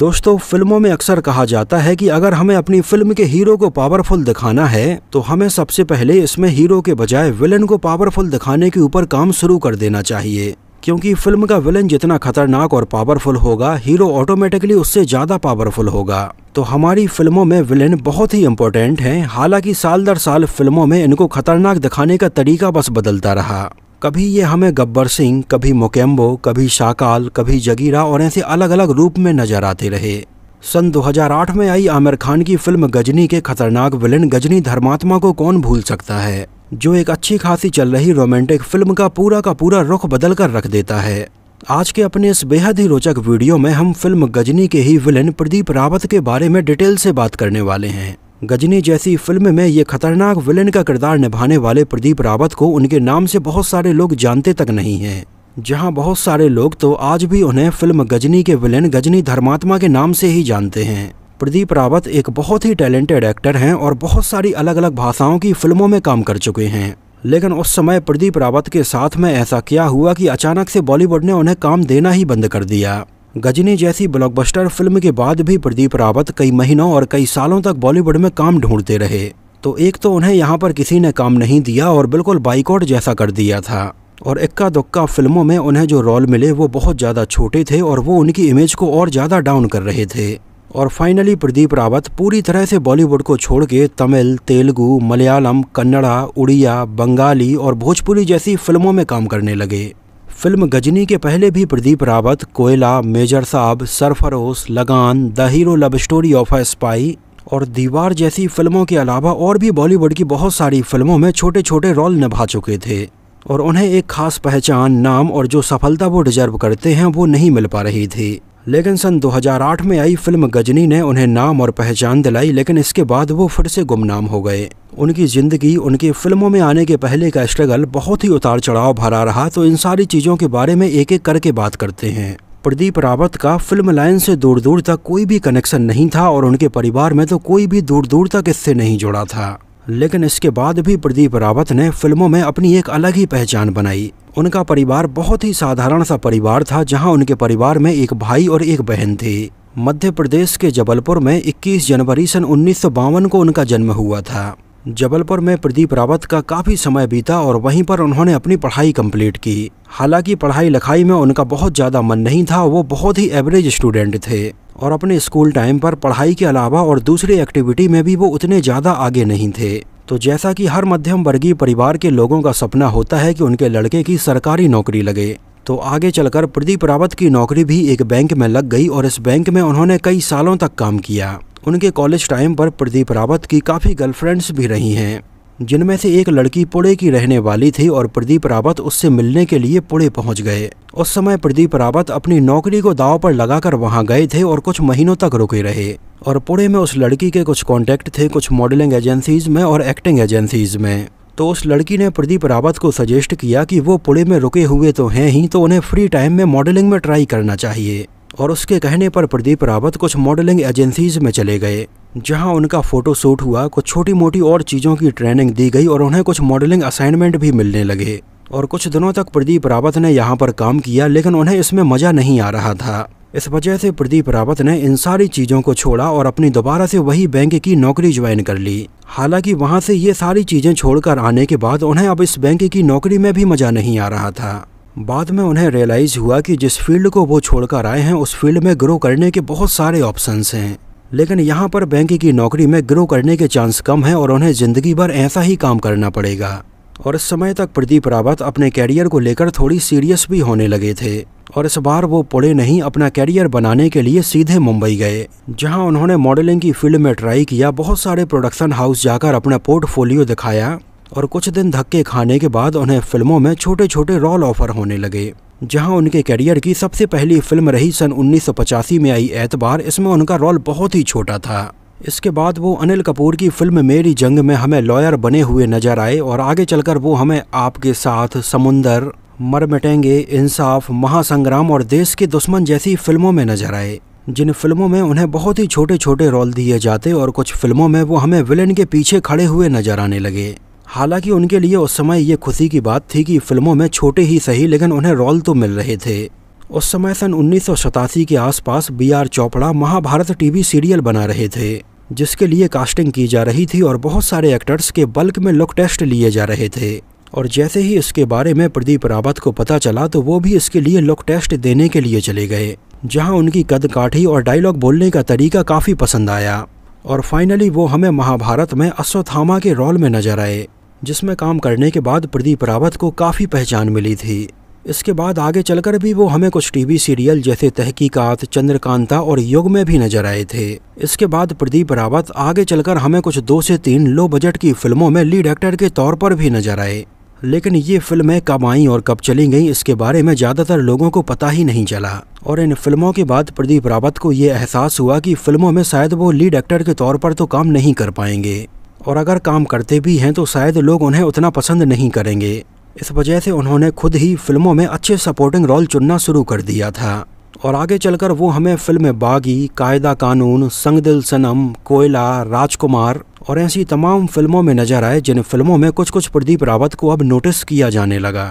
दोस्तों फिल्मों में अक्सर कहा जाता है कि अगर हमें अपनी फिल्म के हीरो को पावरफुल दिखाना है तो हमें सबसे पहले इसमें हीरो के बजाय विलन को पावरफुल दिखाने के ऊपर काम शुरू कर देना चाहिए क्योंकि फिल्म का विलन जितना खतरनाक और पावरफुल होगा हीरो ऑटोमेटिकली उससे ज़्यादा पावरफुल होगा तो हमारी फिल्मों में विलन बहुत ही इम्पोर्टेंट हैं हालांकि साल दर साल फिल्मों में इनको खतरनाक दिखाने का तरीका बस बदलता रहा कभी ये हमें गब्बर सिंह कभी मोकेम्बो कभी शाकाल कभी जगीरा और ऐसे अलग अलग रूप में नजर आते रहे सन 2008 में आई आमिर खान की फिल्म गजनी के खतरनाक विलन गजनी धर्मात्मा को कौन भूल सकता है जो एक अच्छी खासी चल रही रोमांटिक फिल्म का पूरा का पूरा रुख बदल कर रख देता है आज के अपने इस बेहद ही रोचक वीडियो में हम फिल्म गजनी के ही विलन प्रदीप रावत के बारे में डिटेल से बात करने वाले हैं गजनी जैसी फिल्म में ये खतरनाक विलेन का किरदार निभाने वाले प्रदीप रावत को उनके नाम से बहुत सारे लोग जानते तक नहीं हैं जहां बहुत सारे लोग तो आज भी उन्हें फिल्म गजनी के विलेन गजनी धर्मात्मा के नाम से ही जानते हैं प्रदीप रावत एक बहुत ही टैलेंटेड एक्टर हैं और बहुत सारी अलग अलग भाषाओं की फिल्मों में काम कर चुके हैं लेकिन उस समय प्रदीप रावत के साथ में ऐसा क्या हुआ कि अचानक से बॉलीवुड ने उन्हें काम देना ही बंद कर दिया गजनी जैसी ब्लॉकबस्टर फिल्म के बाद भी प्रदीप रावत कई महीनों और कई सालों तक बॉलीवुड में काम ढूंढते रहे तो एक तो उन्हें यहाँ पर किसी ने काम नहीं दिया और बिल्कुल बाइकआउट जैसा कर दिया था और इक्का दुक्का फिल्मों में उन्हें जो रोल मिले वो बहुत ज़्यादा छोटे थे और वो उनकी इमेज को और ज़्यादा डाउन कर रहे थे और फाइनली प्रदीप रावत पूरी तरह से बॉलीवुड को छोड़ के तमिल तेलुगु मलयालम कन्नड़ा उड़िया बंगाली और भोजपुरी जैसी फिल्मों में काम करने लगे फिल्म गजनी के पहले भी प्रदीप रावत कोयला major Saab Sarfarosh Lagaan the hero love story of a spy और दीवार जैसी फिल्मों के अलावा और भी बॉलीवुड की बहुत सारी फिल्मों में छोटे छोटे रोल निभा चुके थे और उन्हें एक खास पहचान नाम और जो सफलता वो डिजर्व करते हैं वो नहीं मिल पा रही थी लेकिन सन 2008 में आई फिल्म गजनी ने उन्हें नाम और पहचान दिलाई लेकिन इसके बाद वो फिर से गुमनाम हो गए उनकी ज़िंदगी उनकी फिल्मों में आने के पहले का स्ट्रगल बहुत ही उतार चढ़ाव भरा रहा तो इन सारी चीज़ों के बारे में एक एक करके बात करते हैं प्रदीप रावत का फिल्म लाइन से दूर दूर तक कोई भी कनेक्शन नहीं था और उनके परिवार में तो कोई भी दूर दूर तक इससे नहीं जुड़ा था लेकिन इसके बाद भी प्रदीप रावत ने फिल्मों में अपनी एक अलग ही पहचान बनाई उनका परिवार बहुत ही साधारण सा परिवार था जहां उनके परिवार में एक भाई और एक बहन थी मध्य प्रदेश के जबलपुर में 21 जनवरी सन उन्नीस को उनका जन्म हुआ था जबलपुर में प्रदीप रावत का काफ़ी समय बीता और वहीं पर उन्होंने अपनी पढ़ाई कंप्लीट की हालांकि पढ़ाई लिखाई में उनका बहुत ज़्यादा मन नहीं था वो बहुत ही एवरेज स्टूडेंट थे और अपने स्कूल टाइम पर पढ़ाई के अलावा और दूसरी एक्टिविटी में भी वो उतने ज़्यादा आगे नहीं थे तो जैसा कि हर मध्यम वर्गीय परिवार के लोगों का सपना होता है कि उनके लड़के की सरकारी नौकरी लगे तो आगे चलकर प्रदीप रावत की नौकरी भी एक बैंक में लग गई और इस बैंक में उन्होंने कई सालों तक काम किया उनके कॉलेज टाइम पर प्रदीप रावत की काफ़ी गर्लफ्रेंड्स भी रही हैं जिनमें से एक लड़की पुणे की रहने वाली थी और प्रदीप रावत उससे मिलने के लिए पुणे पहुंच गए उस समय प्रदीप रावत अपनी नौकरी को दाव पर लगाकर वहां गए थे और कुछ महीनों तक रुके रहे और पुणे में उस लड़की के कुछ कॉन्टैक्ट थे कुछ मॉडलिंग एजेंसीज में और एक्टिंग एजेंसीज में तो उस लड़की ने प्रदीप रावत को सजेस्ट किया कि वो पुणे में रुके हुए तो हैं ही तो उन्हें फ्री टाइम में मॉडलिंग में ट्राई करना चाहिए और उसके कहने पर प्रदीप रावत कुछ मॉडलिंग एजेंसीज में चले गए जहां उनका फ़ोटो शूट हुआ कुछ छोटी मोटी और चीज़ों की ट्रेनिंग दी गई और उन्हें कुछ मॉडलिंग असाइनमेंट भी मिलने लगे और कुछ दिनों तक प्रदीप रावत ने यहाँ पर काम किया लेकिन उन्हें इसमें मज़ा नहीं आ रहा था इस वजह से प्रदीप रावत ने इन सारी चीज़ों को छोड़ा और अपनी दोबारा से वही बैंक की नौकरी ज्वाइन कर ली हालांकि वहां से ये सारी चीज़ें छोड़कर आने के बाद उन्हें अब इस बैंक की नौकरी में भी मज़ा नहीं आ रहा था बाद में उन्हें रियलाइज़ हुआ कि जिस फील्ड को वो छोड़कर आए हैं उस फील्ड में ग्रो करने के बहुत सारे ऑप्शंस हैं लेकिन यहाँ पर बैंक की नौकरी में ग्रो करने के चांस कम हैं और उन्हें ज़िंदगी भर ऐसा ही काम करना पड़ेगा और इस समय तक प्रदीप रावत अपने कैरियर को लेकर थोड़ी सीरियस भी होने लगे थे और इस बार वो पुणे नहीं अपना कैरियर बनाने के लिए सीधे मुंबई गए जहां उन्होंने मॉडलिंग की फील्ड में ट्राई किया बहुत सारे प्रोडक्शन हाउस जाकर अपना पोर्टफोलियो दिखाया और कुछ दिन धक्के खाने के बाद उन्हें फिल्मों में छोटे छोटे रोल ऑफर होने लगे जहां उनके करियर की सबसे पहली फिल्म रही सन उन्नीस में आई एतबार इसमें उनका रोल बहुत ही छोटा था इसके बाद वो अनिल कपूर की फिल्म मेरी जंग में हमें लॉयर बने हुए नजर आए और आगे चलकर वो हमें आपके साथ समुंदर मर मिटेंगे इंसाफ महासंग्राम और देश के दुश्मन जैसी फिल्मों में नजर आए जिन फिल्मों में उन्हें बहुत ही छोटे छोटे रोल दिए जाते और कुछ फिल्मों में वो हमें विलेन के पीछे खड़े हुए नजर आने लगे हालांकि उनके लिए उस समय ये खुशी की बात थी कि फिल्मों में छोटे ही सही लेकिन उन्हें रोल तो मिल रहे थे उस समय सन उन्नीस के आसपास B R Chopra Mahabharat TV serial बना रहे थे जिसके लिए कास्टिंग की जा रही थी और बहुत सारे एक्टर्स के बल्क में लुक टेस्ट लिए जा रहे थे और जैसे ही इसके बारे में प्रदीप रावत को पता चला तो वो भी इसके लिए लुक टेस्ट देने के लिए चले गए जहाँ उनकी कद काठी और डायलॉग बोलने का तरीका काफ़ी पसंद आया और फाइनली वो हमें महाभारत में अश्वत्थामा के रोल में नजर आए जिसमें काम करने के बाद प्रदीप रावत को काफ़ी पहचान मिली थी इसके बाद आगे चलकर भी वो हमें कुछ टीवी सीरियल जैसे तहकीकात चंद्रकांता और युग में भी नजर आए थे इसके बाद प्रदीप रावत आगे चलकर हमें कुछ दो से तीन लो बजट की फिल्मों में लीड एक्टर के तौर पर भी नजर आए लेकिन ये फिल्में कब आईं और कब चली गईं इसके बारे में ज़्यादातर लोगों को पता ही नहीं चला और इन फिल्मों के बाद प्रदीप रावत को ये एहसास हुआ कि फिल्मों में शायद वो लीड एक्टर के तौर पर तो काम नहीं कर पाएंगे और अगर काम करते भी हैं तो शायद लोग उन्हें उतना पसंद नहीं करेंगे इस वजह से उन्होंने खुद ही फिल्मों में अच्छे सपोर्टिंग रोल चुनना शुरू कर दिया था और आगे चलकर वो हमें फिल्म बागी कायदा कानून संग दिल सनम कोयला राजकुमार और ऐसी तमाम फिल्मों में नजर आए जिन फिल्मों में कुछ कुछ प्रदीप रावत को अब नोटिस किया जाने लगा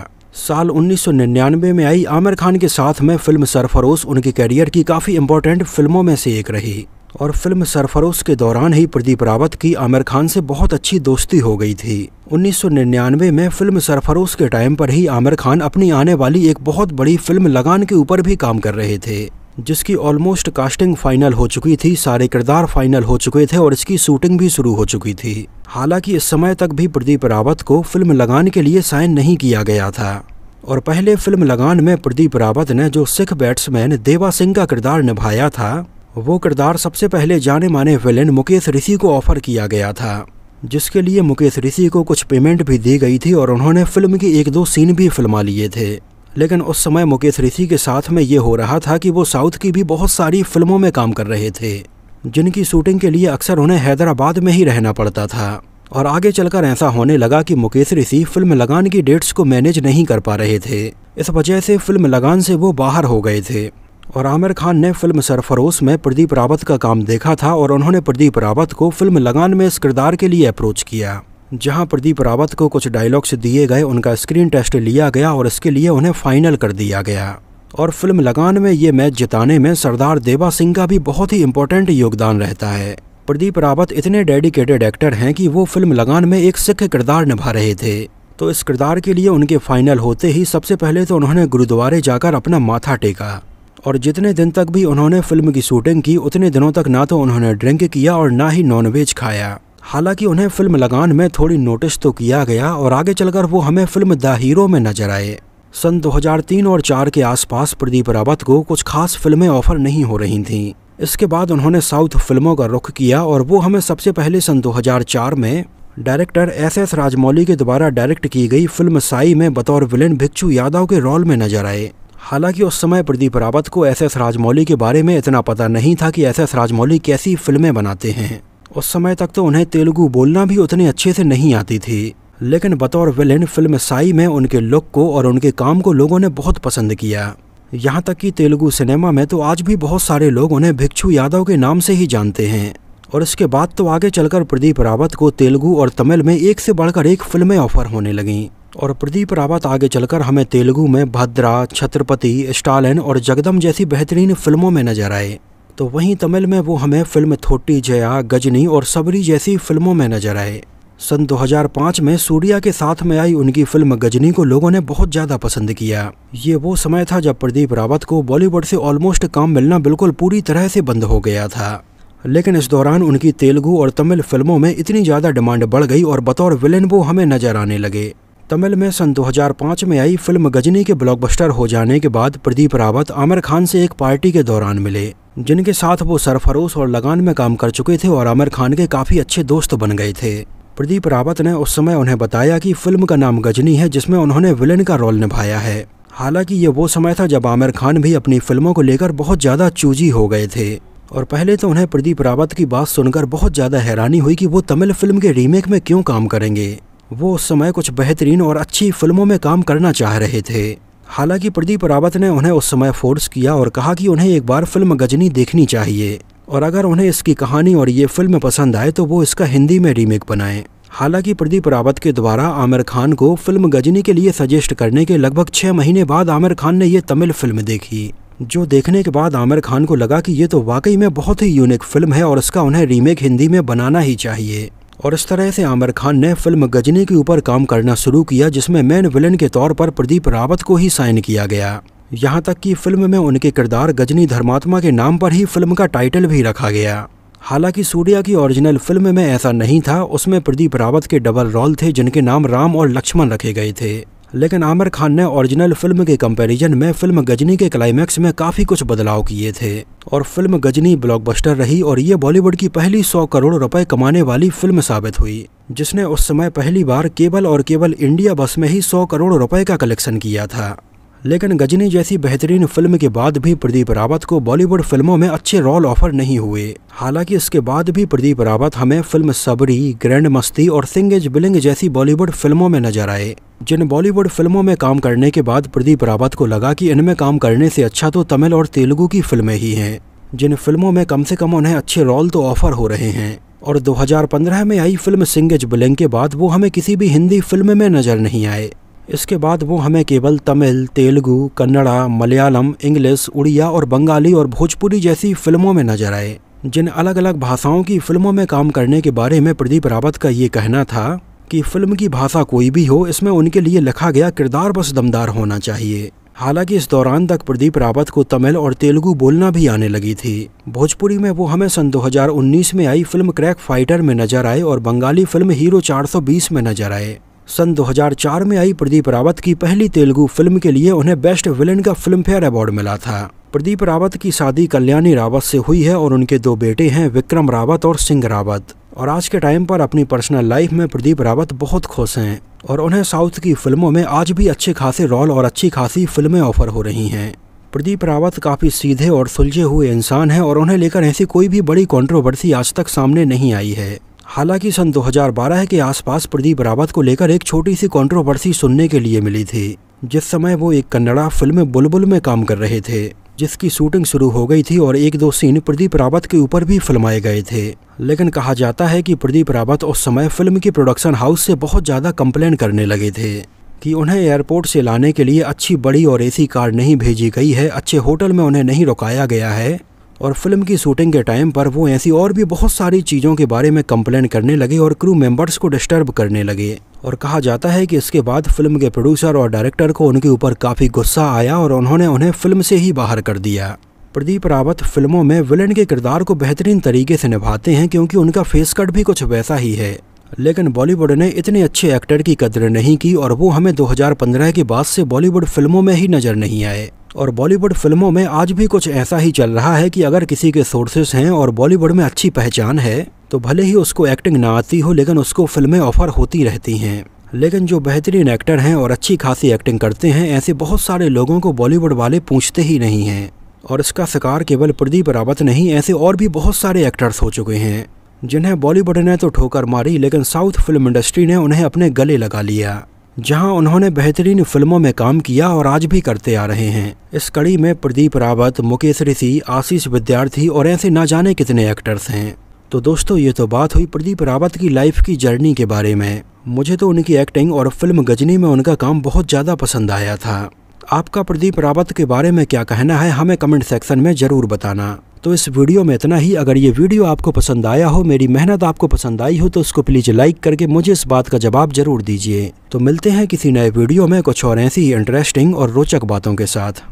साल 1999 में आई आमिर खान के साथ में फिल्म सरफरोश उनके करियर की काफ़ी इंपॉर्टेंट फिल्मों में से एक रही और फिल्म सरफरोस के दौरान ही प्रदीप रावत की आमिर खान से बहुत अच्छी दोस्ती हो गई थी 1999 में फिल्म सरफरोश के टाइम पर ही आमिर खान अपनी आने वाली एक बहुत बड़ी फिल्म लगान के ऊपर भी काम कर रहे थे जिसकी ऑलमोस्ट कास्टिंग फाइनल हो चुकी थी सारे किरदार फाइनल हो चुके थे और इसकी शूटिंग भी शुरू हो चुकी थी हालांकि इस समय तक भी प्रदीप रावत को फिल्म लगान के लिए साइन नहीं किया गया था और पहले फिल्म लगान में प्रदीप रावत ने जो सिख बैट्समैन देवा सिंह का किरदार निभाया था वो किरदार सबसे पहले जाने माने विलेन मुकेश ऋषि को ऑफर किया गया था जिसके लिए मुकेश ऋषि को कुछ पेमेंट भी दी गई थी और उन्होंने फिल्म के एक दो सीन भी फिल्मा लिए थे लेकिन उस समय मुकेश ऋषि के साथ में ये हो रहा था कि वो साउथ की भी बहुत सारी फिल्मों में काम कर रहे थे जिनकी शूटिंग के लिए अक्सर उन्हें हैदराबाद में ही रहना पड़ता था और आगे चलकर ऐसा होने लगा कि मुकेश ऋषि फिल्म लगान की डेट्स को मैनेज नहीं कर पा रहे थे इस वजह से फिल्म लगान से वो बाहर हो गए थे और आमिर खान ने फिल्म सरफरोश में प्रदीप रावत का काम देखा था और उन्होंने प्रदीप रावत को फिल्म लगान में इस किरदार के लिए अप्रोच किया जहां प्रदीप रावत को कुछ डायलॉग्स दिए गए उनका स्क्रीन टेस्ट लिया गया और इसके लिए उन्हें फाइनल कर दिया गया और फिल्म लगान में ये मैच जिताने में सरदार देवा सिंह का भी बहुत ही इम्पोर्टेंट योगदान रहता है प्रदीप रावत इतने डेडिकेटेड एक्टर हैं कि वो फिल्म लगान में एक सिख किरदार निभा रहे थे तो इस किरदार के लिए उनके फाइनल होते ही सबसे पहले तो उन्होंने गुरुद्वारे जाकर अपना माथा टेका और जितने दिन तक भी उन्होंने फिल्म की शूटिंग की उतने दिनों तक ना तो उन्होंने ड्रिंक किया और ना ही नॉनवेज खाया हालांकि उन्हें फिल्म लगान में थोड़ी नोटिस तो किया गया और आगे चलकर वो हमें फिल्म द हीरो में नजर आए सन 2003 और 4 के आसपास प्रदीप रावत को कुछ खास फिल्में ऑफर नहीं हो रही थीं इसके बाद उन्होंने साउथ फिल्मों का रुख किया और वो हमें सबसे पहले सन 2004 में डायरेक्टर एस एस राजमौली के द्वारा डायरेक्ट की गई फिल्म साई में बतौर विलेन भिक्षु यादव के रोल में नजर आए हालांकि उस समय प्रदीप रावत को एस एस राजमौली के बारे में इतना पता नहीं था कि एस एस राजमौली कैसी फिल्में बनाते हैं उस समय तक तो उन्हें तेलुगु बोलना भी उतने अच्छे से नहीं आती थी लेकिन बतौर विलेन फिल्म साई में उनके लुक को और उनके काम को लोगों ने बहुत पसंद किया यहाँ तक कि तेलुगु सिनेमा में तो आज भी बहुत सारे लोग उन्हें भिक्षु यादव के नाम से ही जानते हैं और इसके बाद तो आगे चलकर प्रदीप रावत को तेलुगु और तमिल में एक से बढ़कर एक फिल्में ऑफर होने लगीं और प्रदीप रावत आगे चलकर हमें तेलुगु में भद्रा छत्रपति स्टालिन और जगदम जैसी बेहतरीन फिल्मों में नजर आए तो वहीं तमिल में वो हमें फिल्म थोटी जया गजनी और सबरी जैसी फिल्मों में नजर आए सन 2005 में सूर्या के साथ में आई उनकी फिल्म गजनी को लोगों ने बहुत ज़्यादा पसंद किया ये वो समय था जब प्रदीप रावत को बॉलीवुड से ऑलमोस्ट काम मिलना बिल्कुल पूरी तरह से बंद हो गया था लेकिन इस दौरान उनकी तेलुगु और तमिल फिल्मों में इतनी ज़्यादा डिमांड बढ़ गई और बतौर विलेन वो हमें नजर आने लगे तमिल में सन 2005 में आई फिल्म गजनी के ब्लॉकबस्टर हो जाने के बाद प्रदीप रावत आमिर खान से एक पार्टी के दौरान मिले जिनके साथ वो सरफरोश और लगान में काम कर चुके थे और आमिर खान के काफ़ी अच्छे दोस्त बन गए थे प्रदीप रावत ने उस समय उन्हें बताया कि फिल्म का नाम गजनी है जिसमें उन्होंने विलेन का रोल निभाया है हालांकि ये वो समय था जब आमिर खान भी अपनी फिल्मों को लेकर बहुत ज़्यादा चूजी हो गए थे और पहले तो उन्हें प्रदीप रावत की बात सुनकर बहुत ज़्यादा हैरानी हुई कि वो तमिल फिल्म के रीमेक में क्यों काम करेंगे वो उस समय कुछ बेहतरीन और अच्छी फिल्मों में काम करना चाह रहे थे हालांकि प्रदीप रावत ने उन्हें उस समय फोर्स किया और कहा कि उन्हें एक बार फिल्म गजनी देखनी चाहिए और अगर उन्हें इसकी कहानी और ये फिल्म पसंद आए तो वो इसका हिंदी में रीमेक बनाएं हालांकि प्रदीप रावत के द्वारा आमिर खान को फिल्म गजनी के लिए सजेस्ट करने के लगभग छः महीने बाद आमिर खान ने ये तमिल फिल्म देखी जो देखने के बाद आमिर खान को लगा कि ये तो वाकई में बहुत ही यूनिक फिल्म है और इसका उन्हें रीमेक हिंदी में बनाना ही चाहिए और इस तरह से आमिर खान ने फिल्म गजनी के ऊपर काम करना शुरू किया जिसमें मैन विलन के तौर पर प्रदीप रावत को ही साइन किया गया यहाँ तक कि फिल्म में उनके किरदार गजनी धर्मात्मा के नाम पर ही फिल्म का टाइटल भी रखा गया हालांकि सूर्या की ओरिजिनल फिल्म में ऐसा नहीं था उसमें प्रदीप रावत के डबल रोल थे जिनके नाम राम और लक्ष्मण रखे गए थे लेकिन आमिर खान ने ओरिजिनल फिल्म के कंपैरिजन में फिल्म गजनी के क्लाइमैक्स में काफ़ी कुछ बदलाव किए थे और फिल्म गजनी ब्लॉकबस्टर रही और ये बॉलीवुड की पहली सौ करोड़ रुपए कमाने वाली फिल्म साबित हुई जिसने उस समय पहली बार केबल और केबल इंडिया बस में ही सौ करोड़ रुपए का कलेक्शन किया था लेकिन गजनी जैसी बेहतरीन फिल्म के बाद भी प्रदीप रावत को बॉलीवुड फिल्मों में अच्छे रोल ऑफर नहीं हुए हालांकि इसके बाद भी प्रदीप रावत हमें फिल्म सबरी ग्रैंड मस्ती और सिंग एज बिलिंग जैसी बॉलीवुड फिल्मों में नजर आए जिन बॉलीवुड फिल्मों में काम करने के बाद प्रदीप रावत को लगा कि इनमें काम करने से अच्छा तो तमिल और तेलुगु की फिल्में ही हैं जिन फिल्मों में कम से कम उन्हें अच्छे रोल तो ऑफर हो रहे हैं और 2015 में आई फिल्म सिंगज बिलिंग के बाद वो हमें किसी भी हिंदी फिल्म में नजर नहीं आए इसके बाद वो हमें केवल तमिल तेलुगु कन्नड़ा मलयालम इंग्लिश उड़िया और बंगाली और भोजपुरी जैसी फिल्मों में नजर आए जिन अलग अलग भाषाओं की फिल्मों में काम करने के बारे में प्रदीप रावत का ये कहना था कि फिल्म की भाषा कोई भी हो इसमें उनके लिए लिखा गया किरदार बस दमदार होना चाहिए हालांकि इस दौरान तक प्रदीप रावत को तमिल और तेलुगु बोलना भी आने लगी थी भोजपुरी में वो हमें सन 2019 में आई फिल्म क्रैक फाइटर में नजर आए और बंगाली फिल्म हीरो 420 में नजर आए सन 2004 में आई प्रदीप रावत की पहली तेलुगु फिल्म के लिए उन्हें बेस्ट विलेन का फिल्म फेयर अवार्ड मिला था प्रदीप रावत की शादी कल्याणी रावत से हुई है और उनके दो बेटे हैं विक्रम रावत और सिंह रावत और आज के टाइम पर अपनी पर्सनल लाइफ में प्रदीप रावत बहुत खुश हैं और उन्हें साउथ की फिल्मों में आज भी अच्छे खासे रोल और अच्छी खासी फिल्में ऑफर हो रही हैं प्रदीप रावत काफ़ी सीधे और सुलझे हुए इंसान हैं और उन्हें लेकर ऐसी कोई भी बड़ी कंट्रोवर्सी आज तक सामने नहीं आई है हालांकि सन 2012 के आसपास प्रदीप रावत को लेकर एक छोटी सी कंट्रोवर्सी सुनने के लिए मिली थी जिस समय वो एक कन्नड़ा फिल्म बुलबुल में काम कर रहे थे जिसकी शूटिंग शुरू हो गई थी और एक दो सीन प्रदीप रावत के ऊपर भी फिल्माए गए थे लेकिन कहा जाता है कि प्रदीप रावत उस समय फिल्म की प्रोडक्शन हाउस से बहुत ज़्यादा कंप्लेन करने लगे थे कि उन्हें एयरपोर्ट से लाने के लिए अच्छी बड़ी और एसी कार नहीं भेजी गई है अच्छे होटल में उन्हें नहीं रुकाया गया है और फिल्म की शूटिंग के टाइम पर वो ऐसी और भी बहुत सारी चीज़ों के बारे में कंप्लेन करने लगे और क्रू मेंबर्स को डिस्टर्ब करने लगे और कहा जाता है कि इसके बाद फिल्म के प्रोड्यूसर और डायरेक्टर को उनके ऊपर काफ़ी गुस्सा आया और उन्होंने उन्हें फिल्म से ही बाहर कर दिया प्रदीप रावत फिल्मों में विलन के किरदार को बेहतरीन तरीके से निभाते हैं क्योंकि उनका फेस कट भी कुछ वैसा ही है लेकिन बॉलीवुड ने इतने अच्छे एक्टर की कदर नहीं की और वो हमें 2015 के बाद से बॉलीवुड फिल्मों में ही नज़र नहीं आए और बॉलीवुड फिल्मों में आज भी कुछ ऐसा ही चल रहा है कि अगर किसी के सोर्सेज हैं और बॉलीवुड में अच्छी पहचान है तो भले ही उसको एक्टिंग ना आती हो लेकिन उसको फिल्में ऑफर होती रहती हैं लेकिन जो बेहतरीन एक्टर हैं और अच्छी खासी एक्टिंग करते हैं ऐसे बहुत सारे लोगों को बॉलीवुड वाले पूछते ही नहीं हैं और इसका शिकार केवल प्रदीप रावत नहीं ऐसे और भी बहुत सारे एक्टर्स हो चुके हैं जिन्हें बॉलीवुड ने तो ठोकर मारी लेकिन साउथ फिल्म इंडस्ट्री ने उन्हें अपने गले लगा लिया जहां उन्होंने बेहतरीन फिल्मों में काम किया और आज भी करते आ रहे हैं इस कड़ी में प्रदीप रावत मुकेश ऋषि आशीष विद्यार्थी और ऐसे ना जाने कितने एक्टर्स हैं तो दोस्तों ये तो बात हुई प्रदीप रावत की लाइफ की जर्नी के बारे में मुझे तो उनकी एक्टिंग और फिल्म गजनी में उनका काम बहुत ज़्यादा पसंद आया था आपका प्रदीप रावत के बारे में क्या कहना है हमें कमेंट सेक्शन में ज़रूर बताना तो इस वीडियो में इतना ही अगर ये वीडियो आपको पसंद आया हो मेरी मेहनत आपको पसंद आई हो तो उसको प्लीज़ लाइक करके मुझे इस बात का जवाब जरूर दीजिए तो मिलते हैं किसी नए वीडियो में कुछ और ऐसी इंटरेस्टिंग और रोचक बातों के साथ